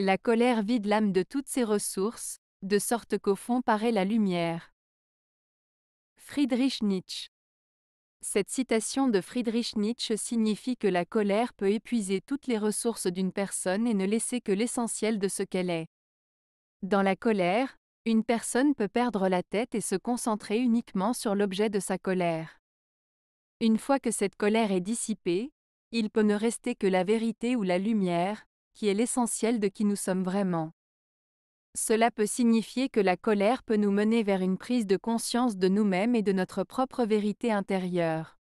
La colère vide l'âme de toutes ses ressources, de sorte qu'au fond paraît la lumière. Friedrich Nietzsche Cette citation de Friedrich Nietzsche signifie que la colère peut épuiser toutes les ressources d'une personne et ne laisser que l'essentiel de ce qu'elle est. Dans la colère, une personne peut perdre la tête et se concentrer uniquement sur l'objet de sa colère. Une fois que cette colère est dissipée, il peut ne rester que la vérité ou la lumière, qui est l'essentiel de qui nous sommes vraiment. Cela peut signifier que la colère peut nous mener vers une prise de conscience de nous-mêmes et de notre propre vérité intérieure.